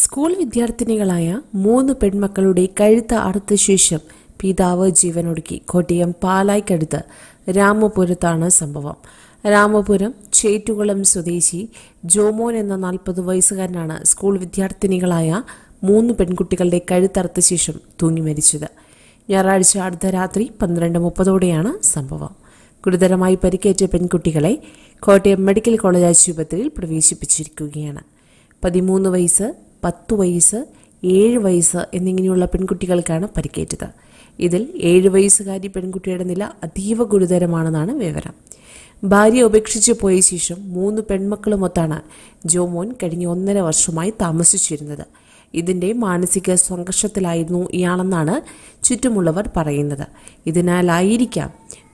school വിദ്യാർത്ഥിനികളായ മൂന്ന് പെൺമക്കളുടെ കഴുത്ത അടുത്ത ശേഷം പിതാവ് ജീവനൊടുക്കി കോട്ടയം പാലായ്ക്കടുത്ത് രാമപുരത്താണ് സംഭവം രാമപുരം ചേറ്റുകുളം സ്വദേശി ജോമോൻ എന്ന നാൽപ്പത് വയസ്സുകാരനാണ് സ്കൂൾ വിദ്യാർത്ഥിനികളായ മൂന്ന് പെൺകുട്ടികളുടെ കഴുത്തറുത്ത ശേഷം തൂങ്ങി മരിച്ചത് ഞായറാഴ്ച അടുത്ത രാത്രി പന്ത്രണ്ട് മുപ്പതോടെയാണ് സംഭവം ഗുരുതരമായി പരിക്കേറ്റ പെൺകുട്ടികളെ കോട്ടയം മെഡിക്കൽ കോളേജ് ആശുപത്രിയിൽ പ്രവേശിപ്പിച്ചിരിക്കുകയാണ് പതിമൂന്ന് വയസ്സ് പത്ത് വയസ്സ് ഏഴ് വയസ്സ് എന്നിങ്ങനെയുള്ള പെൺകുട്ടികൾക്കാണ് പരിക്കേറ്റത് ഇതിൽ ഏഴ് വയസ്സുകാരി പെൺകുട്ടിയുടെ നില അതീവ ഗുരുതരമാണെന്നാണ് വിവരം ഭാര്യ ഉപേക്ഷിച്ച് പോയ ശേഷം മൂന്ന് പെൺമക്കളുമൊത്താണ് ജോമോൻ കഴിഞ്ഞ ഒന്നര വർഷമായി താമസിച്ചിരുന്നത് ഇതിൻ്റെ മാനസിക സംഘർഷത്തിലായിരുന്നു ഇയാളെന്നാണ് ചുറ്റുമുള്ളവർ പറയുന്നത് ഇതിനാലായിരിക്കാം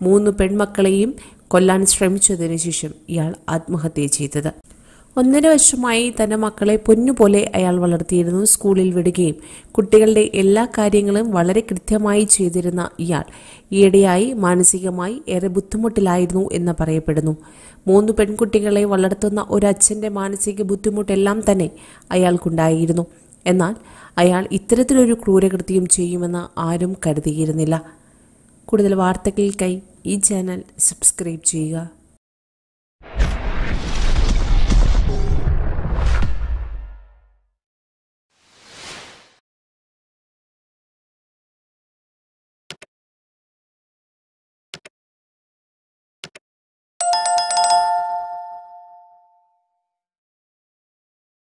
മൂന്ന് പെൺമക്കളെയും കൊല്ലാൻ ശ്രമിച്ചതിനു ശേഷം ഇയാൾ ആത്മഹത്യ ചെയ്തത് ഒന്നര വർഷമായി തൻ്റെ മക്കളെ പൊന്നുപോലെ അയാൾ വളർത്തിയിരുന്നു സ്കൂളിൽ വിടുകയും കുട്ടികളുടെ എല്ലാ കാര്യങ്ങളും വളരെ കൃത്യമായി ചെയ്തിരുന്ന ഇയാൾ ഈയിടെയായി മാനസികമായി ഏറെ ബുദ്ധിമുട്ടിലായിരുന്നു എന്ന് പറയപ്പെടുന്നു മൂന്ന് പെൺകുട്ടികളെ വളർത്തുന്ന അച്ഛൻ്റെ മാനസിക ബുദ്ധിമുട്ടെല്ലാം തന്നെ അയാൾക്കുണ്ടായിരുന്നു എന്നാൽ അയാൾ ഇത്തരത്തിലൊരു ക്രൂരകൃത്യം ചെയ്യുമെന്ന് ആരും കരുതിയിരുന്നില്ല കൂടുതൽ വാർത്തകൾക്കായി ഈ ചാനൽ സബ്സ്ക്രൈബ് ചെയ്യുക